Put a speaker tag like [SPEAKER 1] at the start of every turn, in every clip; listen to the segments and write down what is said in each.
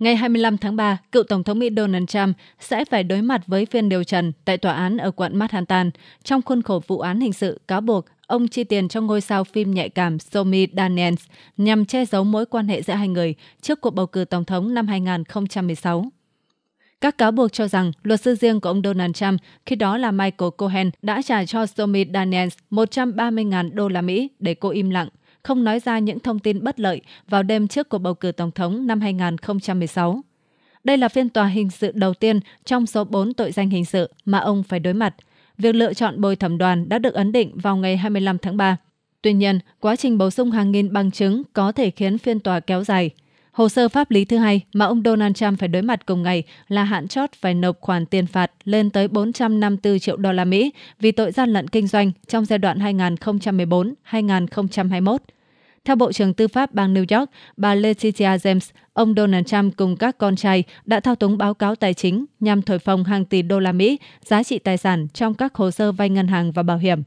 [SPEAKER 1] Ngày 25 tháng 3, cựu Tổng thống Mỹ Donald Trump sẽ phải đối mặt với phiên điều trần tại tòa án ở quận Manhattan trong khuôn khổ vụ án hình sự cáo buộc ông chi tiền cho ngôi sao phim nhạy cảm Stormy Daniels nhằm che giấu mối quan hệ giữa hai người trước cuộc bầu cử Tổng thống năm 2016. Các cáo buộc cho rằng luật sư riêng của ông Donald Trump, khi đó là Michael Cohen, đã trả cho Stormy Daniels 130.000 đô la Mỹ để cô im lặng không nói ra những thông tin bất lợi vào đêm trước cuộc bầu cử Tổng thống năm 2016. Đây là phiên tòa hình sự đầu tiên trong số 4 tội danh hình sự mà ông phải đối mặt. Việc lựa chọn bồi thẩm đoàn đã được ấn định vào ngày 25 tháng 3. Tuy nhiên, quá trình bổ sung hàng nghìn bằng chứng có thể khiến phiên tòa kéo dài. Hồ sơ pháp lý thứ hai mà ông Donald Trump phải đối mặt cùng ngày là hạn chót phải nộp khoản tiền phạt lên tới 454 triệu đô la Mỹ vì tội gian lận kinh doanh trong giai đoạn 2014-2021. Theo Bộ trưởng Tư pháp bang New York, bà Letitia James, ông Donald Trump cùng các con trai đã thao túng báo cáo tài chính nhằm thổi phồng hàng tỷ đô la Mỹ giá trị tài sản trong các hồ sơ vay ngân hàng và bảo hiểm.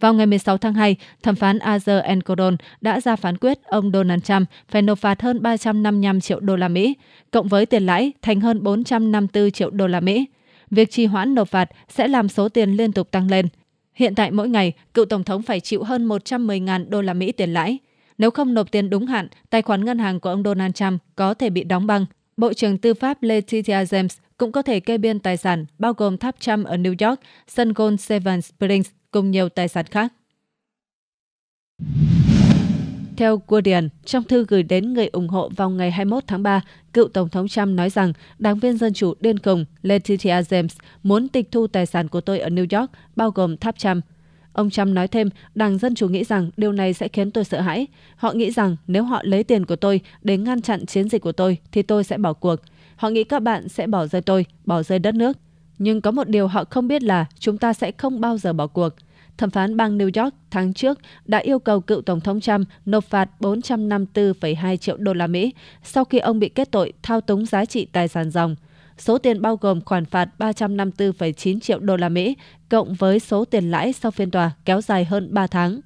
[SPEAKER 1] Vào ngày 16 tháng 2, thẩm phán Arthur Encoron đã ra phán quyết ông Donald Trump phải nộp phạt hơn 355 triệu đô la Mỹ, cộng với tiền lãi thành hơn 454 triệu đô la Mỹ. Việc trì hoãn nộp phạt sẽ làm số tiền liên tục tăng lên. Hiện tại mỗi ngày, cựu tổng thống phải chịu hơn 110.000 đô la Mỹ tiền lãi. Nếu không nộp tiền đúng hạn, tài khoản ngân hàng của ông Donald Trump có thể bị đóng băng. Bộ trưởng Tư pháp Letitia James cũng có thể kê biên tài sản, bao gồm tháp Trump ở New York, sân golf Seven Springs cùng nhiều tài sản khác. Theo Guardian, trong thư gửi đến người ủng hộ vào ngày 21 tháng 3, cựu Tổng thống Trump nói rằng đảng viên Dân Chủ điên khùng Letitia James muốn tịch thu tài sản của tôi ở New York, bao gồm tháp Trump. Ông Trump nói thêm, Đảng Dân Chủ nghĩ rằng điều này sẽ khiến tôi sợ hãi. Họ nghĩ rằng nếu họ lấy tiền của tôi để ngăn chặn chiến dịch của tôi thì tôi sẽ bỏ cuộc. Họ nghĩ các bạn sẽ bỏ rơi tôi, bỏ rơi đất nước. Nhưng có một điều họ không biết là chúng ta sẽ không bao giờ bỏ cuộc. Thẩm phán bang New York tháng trước đã yêu cầu cựu Tổng thống Trump nộp phạt 454,2 triệu đô la Mỹ sau khi ông bị kết tội thao túng giá trị tài sản dòng. Số tiền bao gồm khoản phạt 354,9 triệu đô la Mỹ cộng với số tiền lãi sau phiên tòa kéo dài hơn 3 tháng.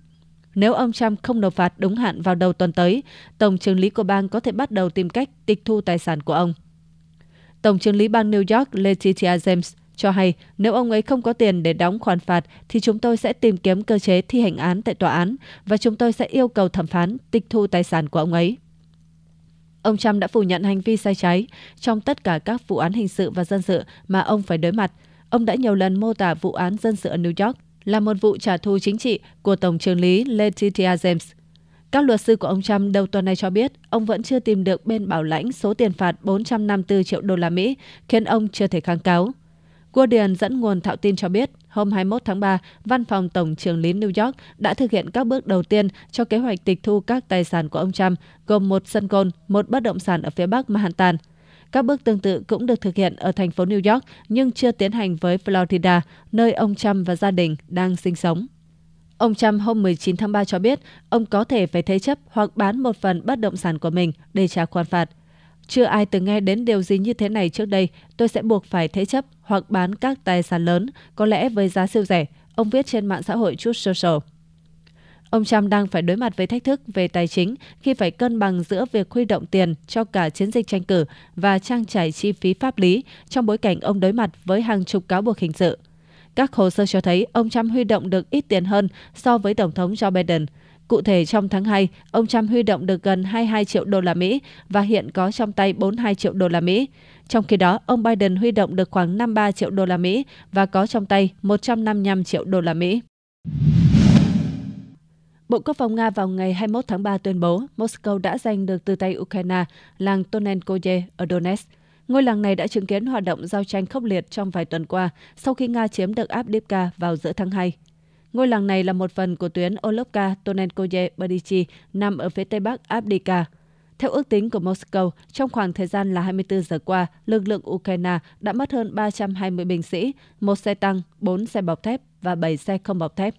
[SPEAKER 1] Nếu ông Trump không nộp phạt đúng hạn vào đầu tuần tới, Tổng trưởng lý của bang có thể bắt đầu tìm cách tịch thu tài sản của ông. Tổng trưởng lý bang New York Letitia James cho hay nếu ông ấy không có tiền để đóng khoản phạt thì chúng tôi sẽ tìm kiếm cơ chế thi hành án tại tòa án và chúng tôi sẽ yêu cầu thẩm phán tịch thu tài sản của ông ấy. Ông Trump đã phủ nhận hành vi sai trái trong tất cả các vụ án hình sự và dân sự mà ông phải đối mặt. Ông đã nhiều lần mô tả vụ án dân sự ở New York là một vụ trả thù chính trị của Tổng trưởng lý Letitia James các luật sư của ông Trump đầu tuần này cho biết, ông vẫn chưa tìm được bên bảo lãnh số tiền phạt 454 triệu đô la Mỹ, khiến ông chưa thể kháng cáo. Guardian dẫn nguồn thạo tin cho biết, hôm 21 tháng 3, Văn phòng Tổng trưởng lý New York đã thực hiện các bước đầu tiên cho kế hoạch tịch thu các tài sản của ông Trump, gồm một sân golf, một bất động sản ở phía bắc Manhattan. Các bước tương tự cũng được thực hiện ở thành phố New York nhưng chưa tiến hành với Florida, nơi ông Trump và gia đình đang sinh sống. Ông Trump hôm 19 tháng 3 cho biết ông có thể phải thế chấp hoặc bán một phần bất động sản của mình để trả khoản phạt. Chưa ai từng nghe đến điều gì như thế này trước đây, tôi sẽ buộc phải thế chấp hoặc bán các tài sản lớn, có lẽ với giá siêu rẻ, ông viết trên mạng xã hội Truth Social. Ông Trump đang phải đối mặt với thách thức về tài chính khi phải cân bằng giữa việc huy động tiền cho cả chiến dịch tranh cử và trang trải chi phí pháp lý trong bối cảnh ông đối mặt với hàng chục cáo buộc hình sự. Các hồ sơ cho thấy ông Trump huy động được ít tiền hơn so với Tổng thống Joe Biden. Cụ thể trong tháng 2, ông Trump huy động được gần 22 triệu đô la Mỹ và hiện có trong tay 42 triệu đô la Mỹ. Trong khi đó, ông Biden huy động được khoảng 53 triệu đô la Mỹ và có trong tay 155 triệu đô la Mỹ. Bộ Quốc phòng Nga vào ngày 21 tháng 3 tuyên bố Moscow đã giành được từ tay Ukraine làng Tonenkoye ở Donetsk. Ngôi làng này đã chứng kiến hoạt động giao tranh khốc liệt trong vài tuần qua sau khi Nga chiếm được Abdivka vào giữa tháng 2. Ngôi làng này là một phần của tuyến Olovka Tonenkoye Badichi nằm ở phía tây bắc Abdika. Theo ước tính của Moscow, trong khoảng thời gian là 24 giờ qua, lực lượng Ukraine đã mất hơn 320 binh sĩ, một xe tăng, 4 xe bọc thép và 7 xe không bọc thép.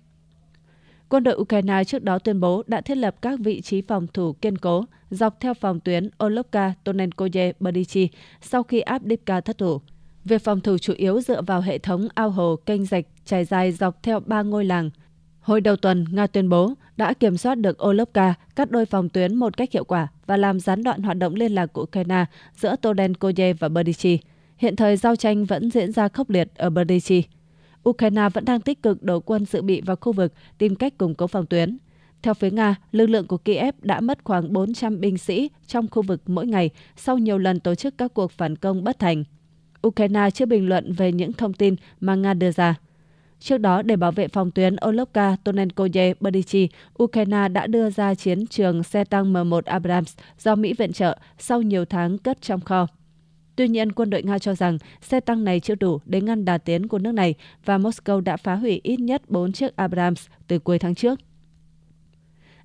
[SPEAKER 1] Quân đội Ukraine trước đó tuyên bố đã thiết lập các vị trí phòng thủ kiên cố dọc theo phòng tuyến Olovka, Tonenkoye, Berdichi sau khi Abdivka thất thủ. Việc phòng thủ chủ yếu dựa vào hệ thống ao hồ, kênh rạch trải dài dọc theo ba ngôi làng. Hồi đầu tuần, Nga tuyên bố đã kiểm soát được Olovka, cắt đôi phòng tuyến một cách hiệu quả và làm gián đoạn hoạt động liên lạc của Ukraine giữa Tonenkoye và Berdichi. Hiện thời giao tranh vẫn diễn ra khốc liệt ở Berdichi. Ukraine vẫn đang tích cực đổ quân dự bị vào khu vực tìm cách củng cố phòng tuyến. Theo phía Nga, lực lượng của Kiev đã mất khoảng 400 binh sĩ trong khu vực mỗi ngày sau nhiều lần tổ chức các cuộc phản công bất thành. Ukraine chưa bình luận về những thông tin mà Nga đưa ra. Trước đó, để bảo vệ phòng tuyến Olovka, Tonenkoye, Berdichi, Ukraine đã đưa ra chiến trường xe tăng M1 Abrams do Mỹ viện trợ sau nhiều tháng cất trong kho. Tuy nhiên, quân đội Nga cho rằng xe tăng này chưa đủ để ngăn đà tiến của nước này và Moscow đã phá hủy ít nhất 4 chiếc Abrams từ cuối tháng trước.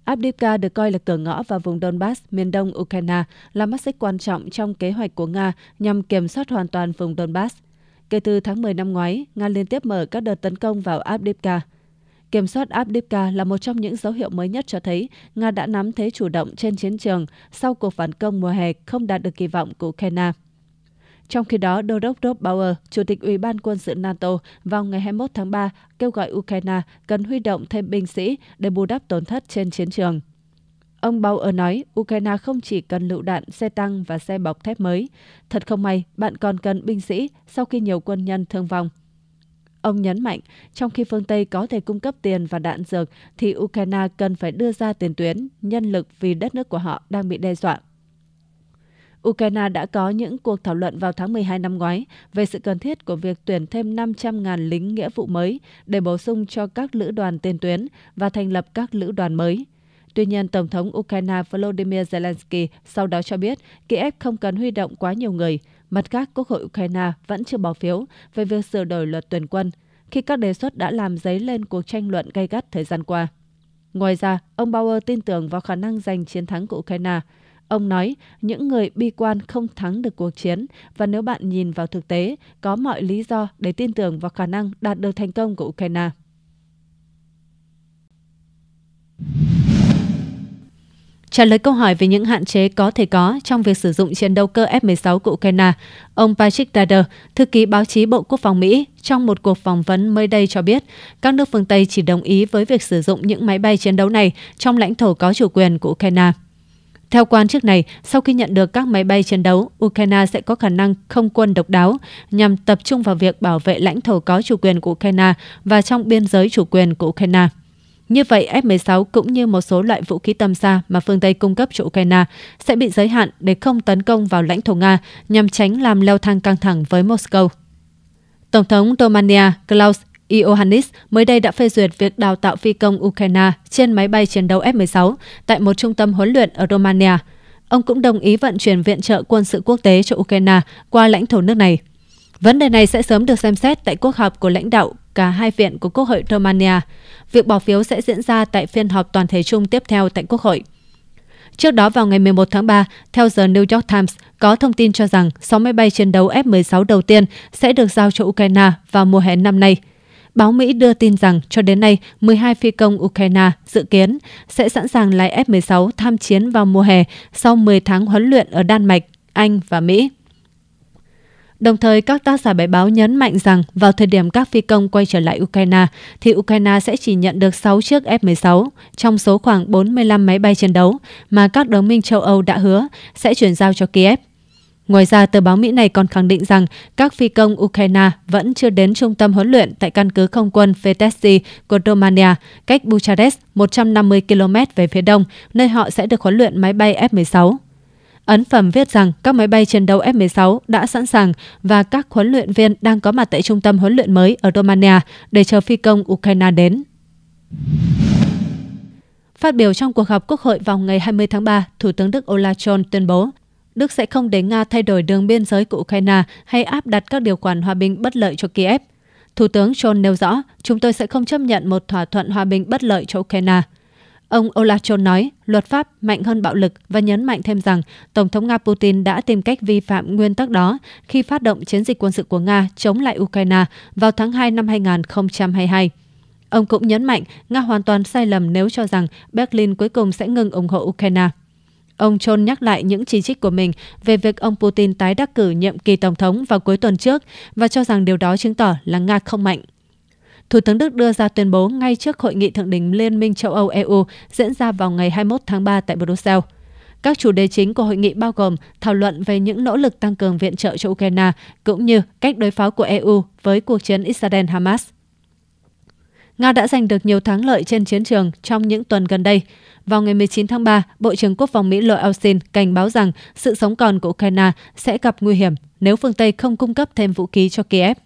[SPEAKER 1] Abdivka được coi là cửa ngõ vào vùng Donbass, miền đông Ukraine, là mắt xích quan trọng trong kế hoạch của Nga nhằm kiểm soát hoàn toàn vùng Donbass. Kể từ tháng 10 năm ngoái, Nga liên tiếp mở các đợt tấn công vào Abdivka. Kiểm soát Abdivka là một trong những dấu hiệu mới nhất cho thấy Nga đã nắm thế chủ động trên chiến trường sau cuộc phản công mùa hè không đạt được kỳ vọng của Ukraine. Trong khi đó, Đô đốc Rob Bauer, Chủ tịch Ủy ban quân sự NATO, vào ngày 21 tháng 3 kêu gọi Ukraine cần huy động thêm binh sĩ để bù đắp tổn thất trên chiến trường. Ông Bauer nói Ukraine không chỉ cần lựu đạn, xe tăng và xe bọc thép mới. Thật không may, bạn còn cần binh sĩ sau khi nhiều quân nhân thương vong. Ông nhấn mạnh, trong khi phương Tây có thể cung cấp tiền và đạn dược, thì Ukraine cần phải đưa ra tiền tuyến, nhân lực vì đất nước của họ đang bị đe dọa. Ukraine đã có những cuộc thảo luận vào tháng 12 năm ngoái về sự cần thiết của việc tuyển thêm 500.000 lính nghĩa vụ mới để bổ sung cho các lữ đoàn tiền tuyến và thành lập các lữ đoàn mới. Tuy nhiên, Tổng thống Ukraine Volodymyr Zelensky sau đó cho biết Kiev không cần huy động quá nhiều người. Mặt khác, Quốc hội Ukraine vẫn chưa bỏ phiếu về việc sửa đổi luật tuyển quân, khi các đề xuất đã làm dấy lên cuộc tranh luận gay gắt thời gian qua. Ngoài ra, ông Bauer tin tưởng vào khả năng giành chiến thắng của Ukraine – Ông nói, những người bi quan không thắng được cuộc chiến và nếu bạn nhìn vào thực tế, có mọi lý do để tin tưởng vào khả năng đạt được thành công của Ukraine. Trả lời câu hỏi về những hạn chế có thể có trong việc sử dụng chiến đấu cơ F-16 của Ukraine, ông Patrick Ryder, thư ký báo chí Bộ Quốc phòng Mỹ, trong một cuộc phỏng vấn mới đây cho biết, các nước phương Tây chỉ đồng ý với việc sử dụng những máy bay chiến đấu này trong lãnh thổ có chủ quyền của Ukraine. Theo quan chức này, sau khi nhận được các máy bay chiến đấu, Ukraine sẽ có khả năng không quân độc đáo nhằm tập trung vào việc bảo vệ lãnh thổ có chủ quyền của Ukraine và trong biên giới chủ quyền của Ukraine. Như vậy, F-16 cũng như một số loại vũ khí tầm xa mà phương Tây cung cấp cho Ukraine sẽ bị giới hạn để không tấn công vào lãnh thổ Nga nhằm tránh làm leo thang căng thẳng với Moscow. Tổng thống Romania Klaus Iohannis mới đây đã phê duyệt việc đào tạo phi công Ukraine trên máy bay chiến đấu F-16 tại một trung tâm huấn luyện ở Romania. Ông cũng đồng ý vận chuyển viện trợ quân sự quốc tế cho Ukraine qua lãnh thổ nước này. Vấn đề này sẽ sớm được xem xét tại cuộc họp của lãnh đạo cả hai viện của Quốc hội Romania. Việc bỏ phiếu sẽ diễn ra tại phiên họp toàn thể chung tiếp theo tại Quốc hội. Trước đó vào ngày 11 tháng 3, theo The New York Times, có thông tin cho rằng máy bay chiến đấu F-16 đầu tiên sẽ được giao cho Ukraine vào mùa hè năm nay – Báo Mỹ đưa tin rằng cho đến nay, 12 phi công Ukraine dự kiến sẽ sẵn sàng lái F-16 tham chiến vào mùa hè sau 10 tháng huấn luyện ở Đan Mạch, Anh và Mỹ. Đồng thời, các tác giả bài báo nhấn mạnh rằng vào thời điểm các phi công quay trở lại Ukraine, thì Ukraine sẽ chỉ nhận được 6 chiếc F-16 trong số khoảng 45 máy bay chiến đấu mà các đồng minh châu Âu đã hứa sẽ chuyển giao cho Kiev. Ngoài ra, tờ báo Mỹ này còn khẳng định rằng các phi công Ukraine vẫn chưa đến trung tâm huấn luyện tại căn cứ không quân Fetesi của Romania, cách Bucharest 150 km về phía đông, nơi họ sẽ được huấn luyện máy bay F-16. Ấn phẩm viết rằng các máy bay chiến đấu F-16 đã sẵn sàng và các huấn luyện viên đang có mặt tại trung tâm huấn luyện mới ở Romania để chờ phi công Ukraine đến. Phát biểu trong cuộc họp Quốc hội vào ngày 20 tháng 3, Thủ tướng Đức Olaf Scholz tuyên bố Đức sẽ không để Nga thay đổi đường biên giới của Ukraine hay áp đặt các điều khoản hòa bình bất lợi cho Kiev. Thủ tướng John nêu rõ, chúng tôi sẽ không chấp nhận một thỏa thuận hòa bình bất lợi cho Ukraine. Ông Olaf Olachon nói, luật pháp mạnh hơn bạo lực và nhấn mạnh thêm rằng Tổng thống Nga Putin đã tìm cách vi phạm nguyên tắc đó khi phát động chiến dịch quân sự của Nga chống lại Ukraine vào tháng 2 năm 2022. Ông cũng nhấn mạnh Nga hoàn toàn sai lầm nếu cho rằng Berlin cuối cùng sẽ ngừng ủng hộ Ukraine ông chôn nhắc lại những chỉ trích của mình về việc ông Putin tái đắc cử nhiệm kỳ tổng thống vào cuối tuần trước và cho rằng điều đó chứng tỏ là Nga không mạnh. Thủ tướng Đức đưa ra tuyên bố ngay trước hội nghị thượng đỉnh Liên minh châu Âu EU diễn ra vào ngày 21 tháng 3 tại Brussels. Các chủ đề chính của hội nghị bao gồm thảo luận về những nỗ lực tăng cường viện trợ cho Ukraine cũng như cách đối phó của EU với cuộc chiến Israel-Hamas. Nga đã giành được nhiều thắng lợi trên chiến trường trong những tuần gần đây. Vào ngày 19 tháng 3, Bộ trưởng Quốc phòng Mỹ Lloyd Austin cảnh báo rằng sự sống còn của Ukraine sẽ gặp nguy hiểm nếu phương Tây không cung cấp thêm vũ khí cho Kiev.